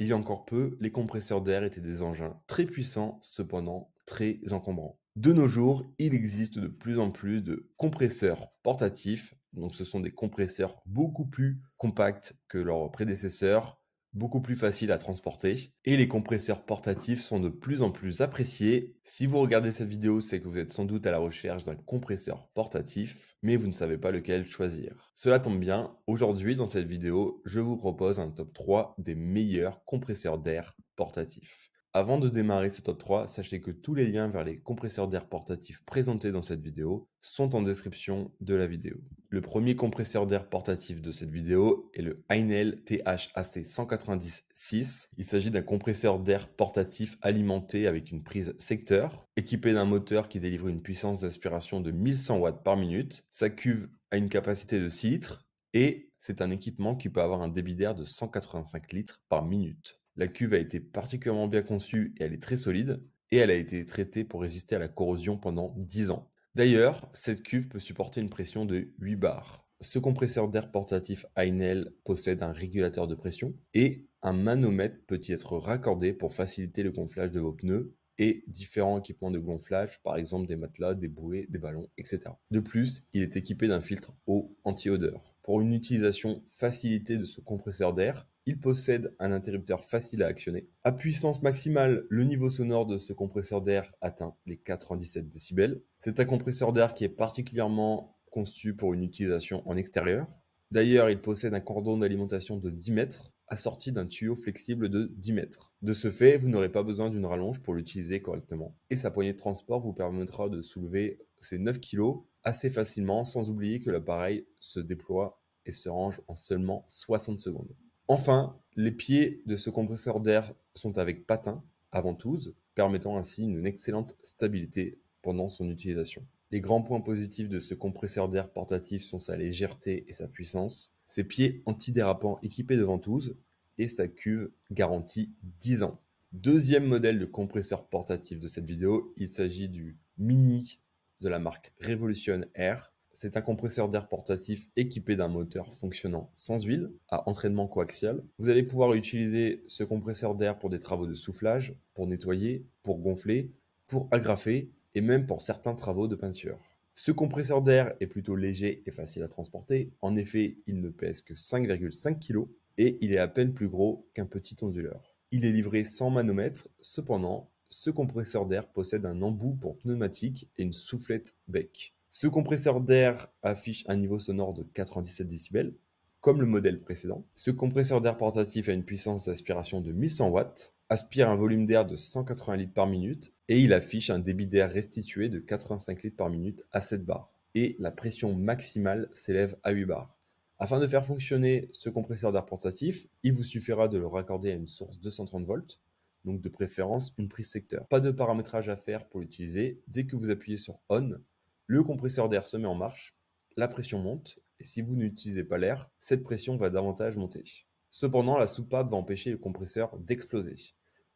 Il y a encore peu, les compresseurs d'air étaient des engins très puissants, cependant très encombrants. De nos jours, il existe de plus en plus de compresseurs portatifs, donc ce sont des compresseurs beaucoup plus compacts que leurs prédécesseurs, beaucoup plus facile à transporter et les compresseurs portatifs sont de plus en plus appréciés. Si vous regardez cette vidéo, c'est que vous êtes sans doute à la recherche d'un compresseur portatif, mais vous ne savez pas lequel choisir. Cela tombe bien, aujourd'hui dans cette vidéo, je vous propose un top 3 des meilleurs compresseurs d'air portatifs. Avant de démarrer ce top 3, sachez que tous les liens vers les compresseurs d'air portatifs présentés dans cette vidéo sont en description de la vidéo. Le premier compresseur d'air portatif de cette vidéo est le Einel THAC 190 Il s'agit d'un compresseur d'air portatif alimenté avec une prise secteur, équipé d'un moteur qui délivre une puissance d'aspiration de 1100 watts par minute. Sa cuve a une capacité de 6 litres et c'est un équipement qui peut avoir un débit d'air de 185 litres par minute. La cuve a été particulièrement bien conçue et elle est très solide, et elle a été traitée pour résister à la corrosion pendant 10 ans. D'ailleurs, cette cuve peut supporter une pression de 8 bars. Ce compresseur d'air portatif Heinel possède un régulateur de pression et un manomètre peut y être raccordé pour faciliter le gonflage de vos pneus et différents équipements de gonflage, par exemple des matelas, des bouées, des ballons, etc. De plus, il est équipé d'un filtre eau anti-odeur. Pour une utilisation facilitée de ce compresseur d'air, il possède un interrupteur facile à actionner. À puissance maximale, le niveau sonore de ce compresseur d'air atteint les 97 décibels. C'est un compresseur d'air qui est particulièrement conçu pour une utilisation en extérieur. D'ailleurs, il possède un cordon d'alimentation de 10 mètres assorti d'un tuyau flexible de 10 mètres. De ce fait, vous n'aurez pas besoin d'une rallonge pour l'utiliser correctement. Et sa poignée de transport vous permettra de soulever ces 9 kg assez facilement, sans oublier que l'appareil se déploie et se range en seulement 60 secondes. Enfin, les pieds de ce compresseur d'air sont avec patins à ventouse, permettant ainsi une excellente stabilité pendant son utilisation. Les grands points positifs de ce compresseur d'air portatif sont sa légèreté et sa puissance, ses pieds antidérapants équipés de ventouses et sa cuve garantie 10 ans. Deuxième modèle de compresseur portatif de cette vidéo, il s'agit du Mini de la marque Revolution Air c'est un compresseur d'air portatif équipé d'un moteur fonctionnant sans huile, à entraînement coaxial. Vous allez pouvoir utiliser ce compresseur d'air pour des travaux de soufflage, pour nettoyer, pour gonfler, pour agrafer et même pour certains travaux de peinture. Ce compresseur d'air est plutôt léger et facile à transporter. En effet, il ne pèse que 5,5 kg et il est à peine plus gros qu'un petit onduleur. Il est livré sans manomètre, cependant, ce compresseur d'air possède un embout pour pneumatique et une soufflette bec. Ce compresseur d'air affiche un niveau sonore de 97 décibels, comme le modèle précédent. Ce compresseur d'air portatif a une puissance d'aspiration de 1100 watts, aspire un volume d'air de 180 litres par minute et il affiche un débit d'air restitué de 85 litres par minute à 7 bars. Et la pression maximale s'élève à 8 bars. Afin de faire fonctionner ce compresseur d'air portatif, il vous suffira de le raccorder à une source 230 volts, donc de préférence une prise secteur. Pas de paramétrage à faire pour l'utiliser, dès que vous appuyez sur On, le compresseur d'air se met en marche, la pression monte, et si vous n'utilisez pas l'air, cette pression va davantage monter. Cependant, la soupape va empêcher le compresseur d'exploser.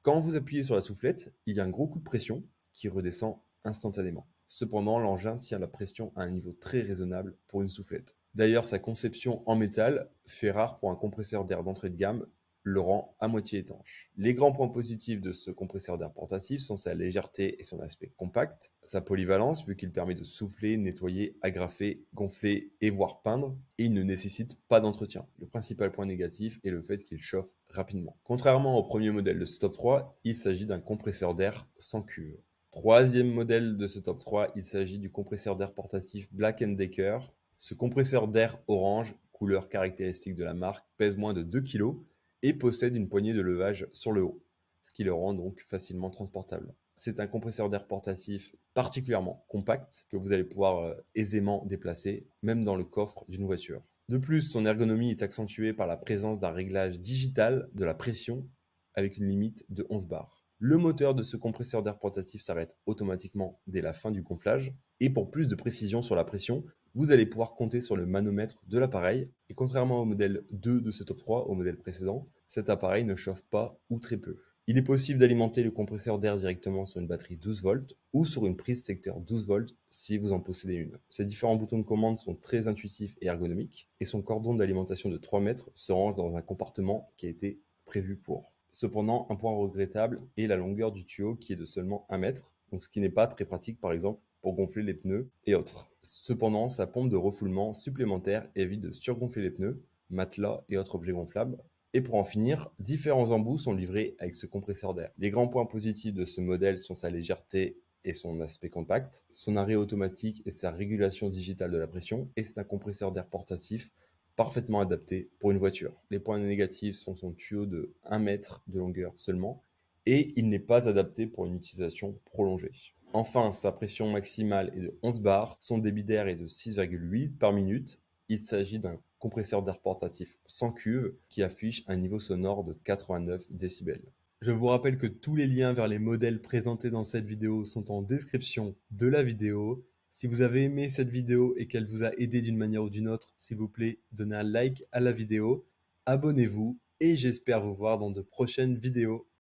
Quand vous appuyez sur la soufflette, il y a un gros coup de pression qui redescend instantanément. Cependant, l'engin tient la pression à un niveau très raisonnable pour une soufflette. D'ailleurs, sa conception en métal fait rare pour un compresseur d'air d'entrée de gamme le rend à moitié étanche. Les grands points positifs de ce compresseur d'air portatif sont sa légèreté et son aspect compact, sa polyvalence vu qu'il permet de souffler, nettoyer, agrafer, gonfler et voire peindre, et il ne nécessite pas d'entretien. Le principal point négatif est le fait qu'il chauffe rapidement. Contrairement au premier modèle de ce top 3, il s'agit d'un compresseur d'air sans cuve. Troisième modèle de ce top 3, il s'agit du compresseur d'air portatif Black Decker. Ce compresseur d'air orange, couleur caractéristique de la marque, pèse moins de 2 kg et possède une poignée de levage sur le haut, ce qui le rend donc facilement transportable. C'est un compresseur d'air portatif particulièrement compact que vous allez pouvoir euh, aisément déplacer, même dans le coffre d'une voiture. De plus, son ergonomie est accentuée par la présence d'un réglage digital de la pression avec une limite de 11 bars. Le moteur de ce compresseur d'air portatif s'arrête automatiquement dès la fin du gonflage. Et pour plus de précision sur la pression, vous allez pouvoir compter sur le manomètre de l'appareil. Et contrairement au modèle 2 de ce top 3, au modèle précédent, cet appareil ne chauffe pas ou très peu. Il est possible d'alimenter le compresseur d'air directement sur une batterie 12 volts ou sur une prise secteur 12 volts si vous en possédez une. Ces différents boutons de commande sont très intuitifs et ergonomiques et son cordon d'alimentation de 3 mètres se range dans un compartiment qui a été prévu pour. Cependant, un point regrettable est la longueur du tuyau qui est de seulement 1 mètre ce qui n'est pas très pratique par exemple pour gonfler les pneus et autres. Cependant, sa pompe de refoulement supplémentaire évite de surgonfler les pneus, matelas et autres objets gonflables. Et pour en finir, différents embouts sont livrés avec ce compresseur d'air. Les grands points positifs de ce modèle sont sa légèreté et son aspect compact, son arrêt automatique et sa régulation digitale de la pression, et c'est un compresseur d'air portatif parfaitement adapté pour une voiture. Les points négatifs sont son tuyau de 1 mètre de longueur seulement, et il n'est pas adapté pour une utilisation prolongée. Enfin, sa pression maximale est de 11 bars, son débit d'air est de 6,8 par minute. Il s'agit d'un compresseur d'air portatif sans cuve qui affiche un niveau sonore de 89 décibels. Je vous rappelle que tous les liens vers les modèles présentés dans cette vidéo sont en description de la vidéo. Si vous avez aimé cette vidéo et qu'elle vous a aidé d'une manière ou d'une autre, s'il vous plaît, donnez un like à la vidéo, abonnez-vous et j'espère vous voir dans de prochaines vidéos.